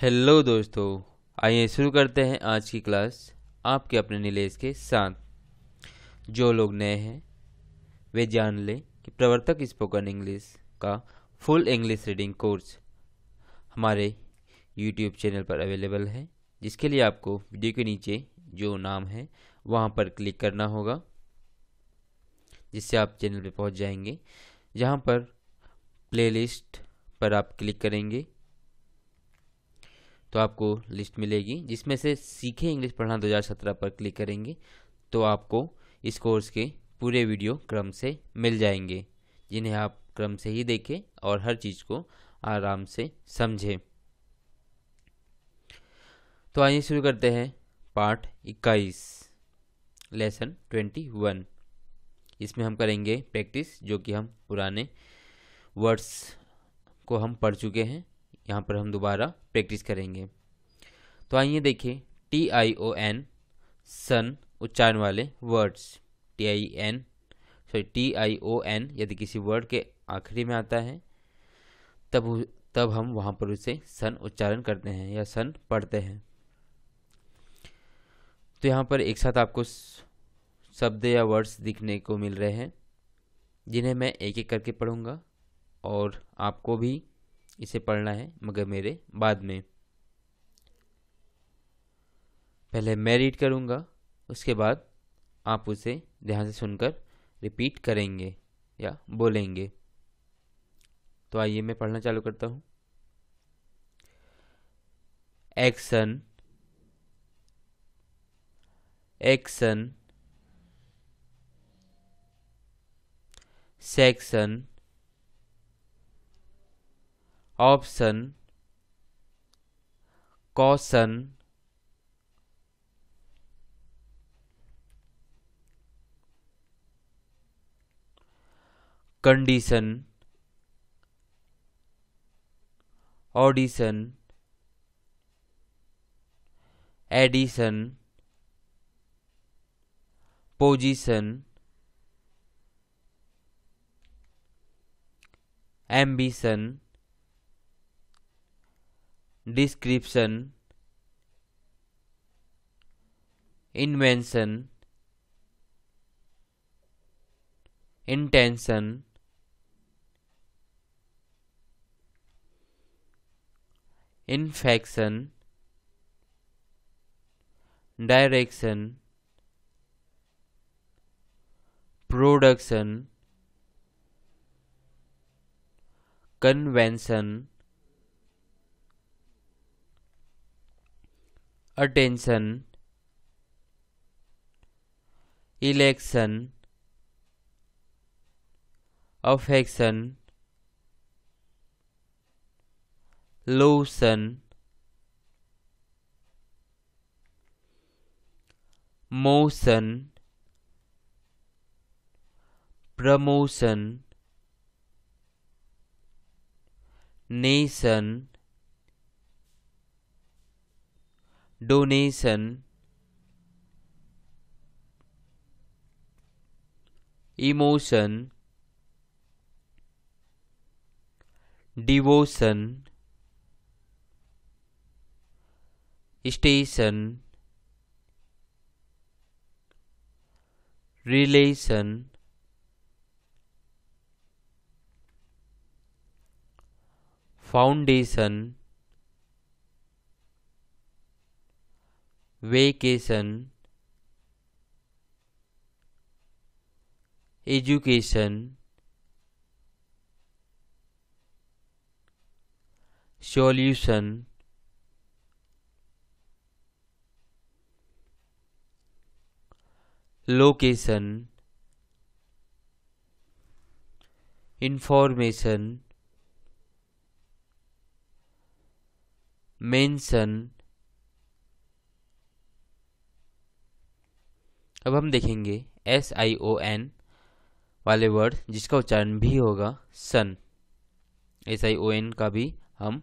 Hello दोस्तों आइए शुरू करते हैं आज की क्लास आपके अपने नीलेश के साथ जो लोग नए हैं वे जान लें कि प्रवर्तक स्पोकन इंग्लिश का फुल इंग्लिश रीडिंग कोर्स हमारे यूट्यूब चैनल पर अवेलेबल है जिसके लिए आपको वीडियो के नीचे जो नाम है वहां पर क्लिक करना होगा जिससे आप चैनल पर पहुंच जाएंगे जहां पर प्लेलिस्ट पर आप क्लिक करेंगे तो आपको लिस्ट मिलेगी जिसमें से सीखे इंग्लिश पढ़ना 2017 पर क्लिक करेंगे तो आपको इस कोर्स के पूरे वीडियो क्रम से मिल जाएंगे जिन्हें आप क्रम से ही देखें और हर चीज़ को आराम से समझें तो आइए शुरू करते हैं पार्ट 21 लेसन 21 इसमें हम करेंगे प्रैक्टिस जो कि हम पुराने वर्ड्स को हम पढ़ चुके हैं यहाँ पर हम दोबारा प्रैक्टिस करेंगे तो आइए देखें T I O N sound उच्चारण वाले words T I N sorry T I O N यदि किसी वर्ड के आखिरी में आता है तब तब हम वहाँ पर उसे सन उच्चारण करते हैं या सन पढ़ते हैं तो यहाँ पर एक साथ आपको शब्द या वर्ड्स दिखने को मिल रहे हैं जिन्हें मैं एक एक करके पढ़ूंगा और आपको भी इसे पढ़ना है मगर मेरे बाद में पहले मैं रीड करूँगा उसके बाद आप उसे ध्यान से सुनकर रिपीट करेंगे या बोलेंगे तो आइए मैं पढ़ना चालू करता हूँ action action section option caution condition audition edition position ambition description, invention, intention, infection, direction, production, convention attention election affection lotion motion promotion nation donation emotion devotion station relation foundation vacation, education, solution, location, information, mention अब हम देखेंगे S I O N वाले word जिसका उच्चारण भी होगा सन S I O N का भी हम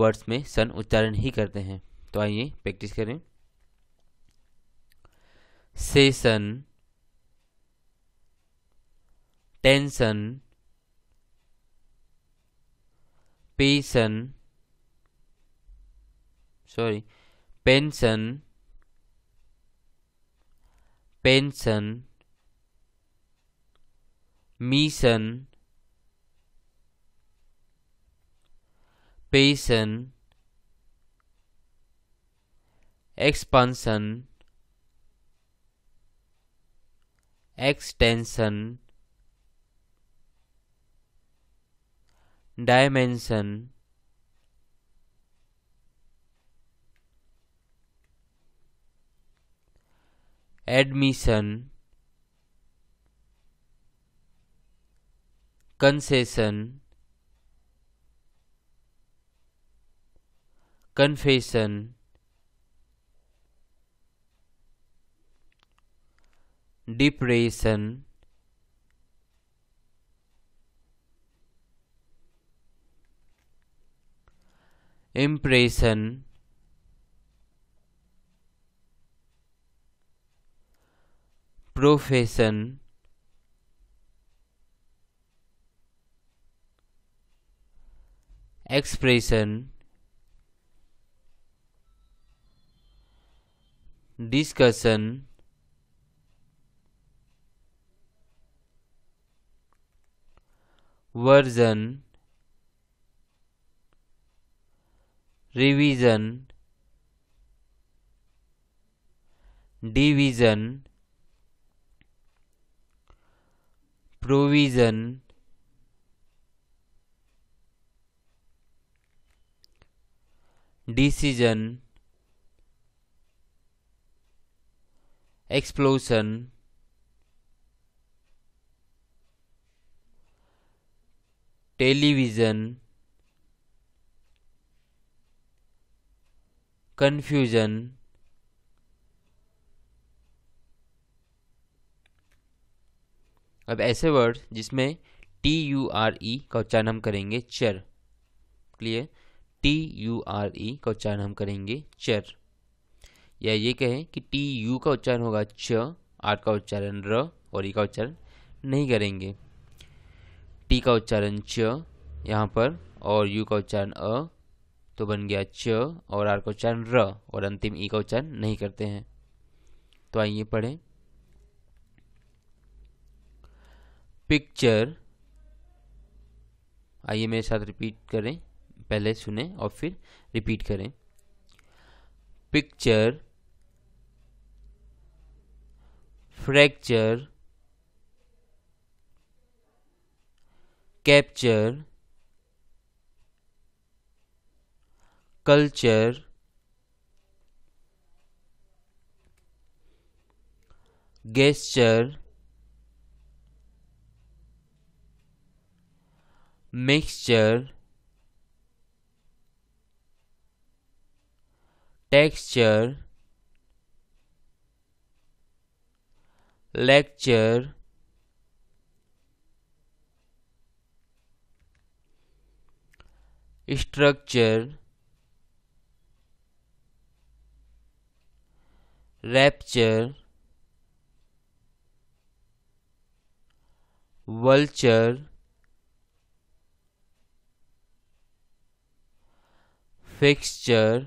वर्ड्स में सन उच्चारण ही करते हैं तो आइए प्रैक्टिस करें sun tension passion sorry pension pension mission patient expansion extension dimension admission concession confession depression impression profession expression discussion version revision division provision decision explosion television confusion अब ऐसे वर्ड जिसमें टी यू आर ई का उच्चारण हम करेंगे चर clear T U R E का उच्चारण हम करेंगे चर या ये कहें कि टी यू का उच्चारण होगा च आर का उच्चारण र और ई e का उच्चारण नहीं करेंगे टी का उच्चारण च यहाँ पर और यू का उच्चारण अ तो बन गया च और आर का उच्चारण र और अंतिम ई e का उच्चारण नहीं करते हैं तो आइए पढ़ें पिक्चर आइए मेरे साथ रिपीट करें पहले सुने और फिर रिपीट करें picture fracture capture culture gesture mixture texture lecture structure rapture vulture fixture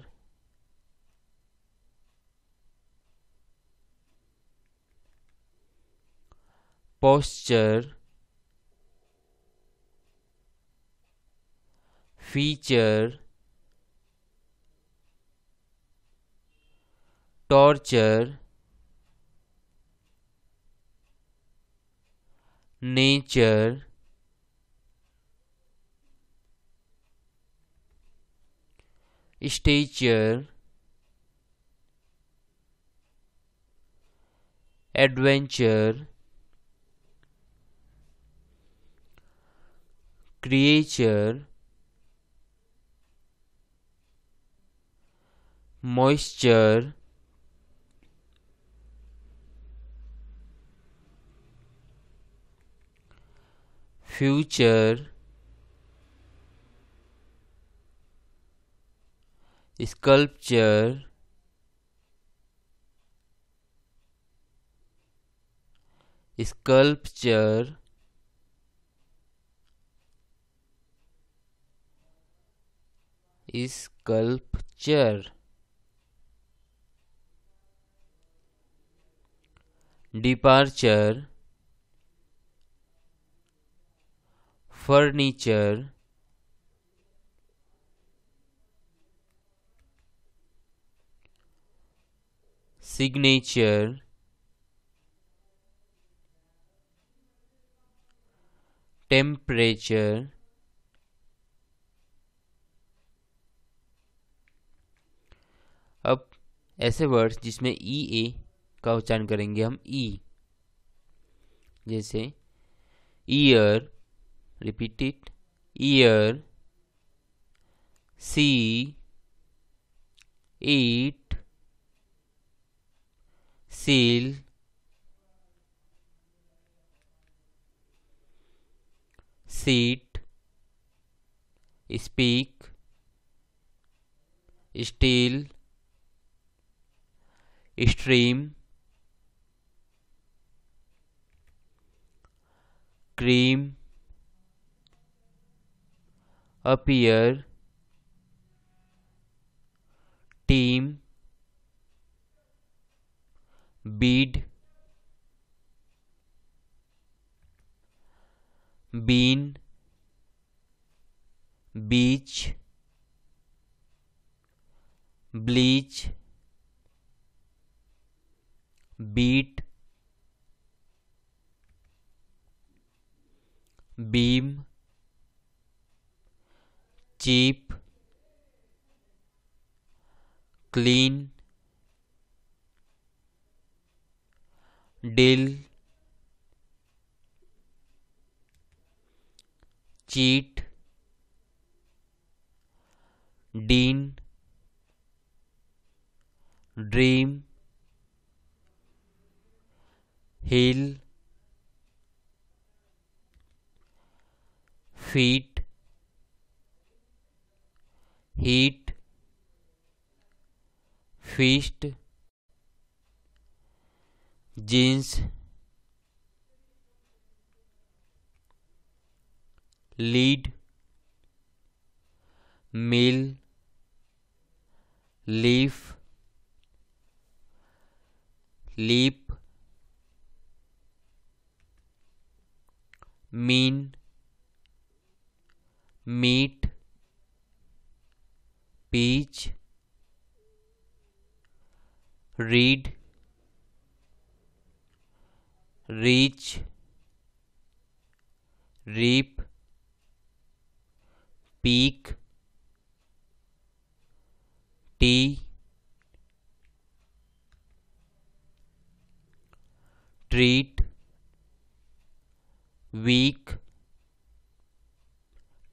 posture feature torture nature stature, adventure, creature, moisture, future sculpture sculpture sculpture departure furniture signature temperature अब ऐसे वर्ड्स जिसमें ई e, ए का उच्चारण करेंगे हम E e. जैसे ear repeated ear see eat seal seat speak steel stream cream appear team bead bean beach bleach beat beam cheap clean deal cheat dean dream heel feet heat feast jeans lead meal leaf leap mean meat peach read reach reap peak tea treat weak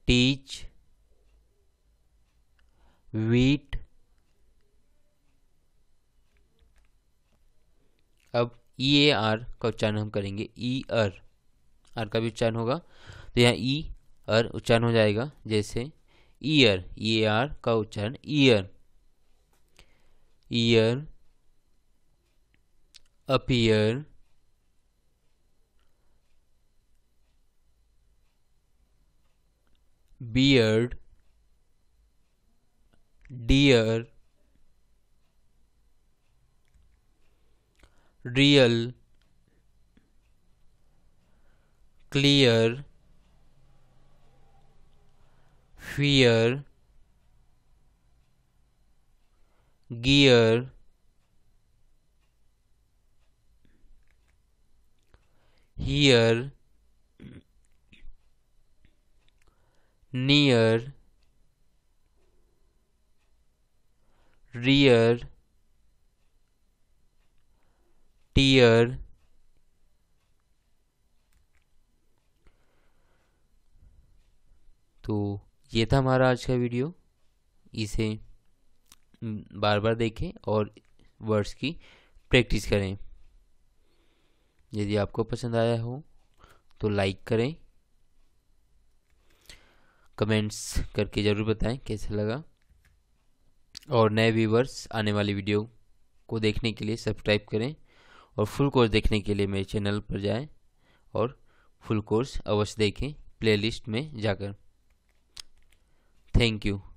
teach wheat अब ई ए R का उच्चारण हम करेंगे E R are का भी उच्चारण होगा तो यहाँ ई e आर उच्चारण हो जाएगा जैसे ईयर ई ए आर का उच्चारण ear ear appear beard dear real clear fear gear here near rear tear तो ये था हमारा आज का वीडियो इसे बार बार देखें और वर्ड्स की प्रैक्टिस करें यदि आपको पसंद आया हो तो लाइक करें कमेंट्स करके ज़रूर बताएं कैसा लगा और नए व्यूवर्स आने वाली वीडियो को देखने के लिए सब्सक्राइब करें और फुल कोर्स देखने के लिए मेरे चैनल पर जाएं और फुल कोर्स अवश्य देखें प्लेलिस्ट में जाकर थैंक यू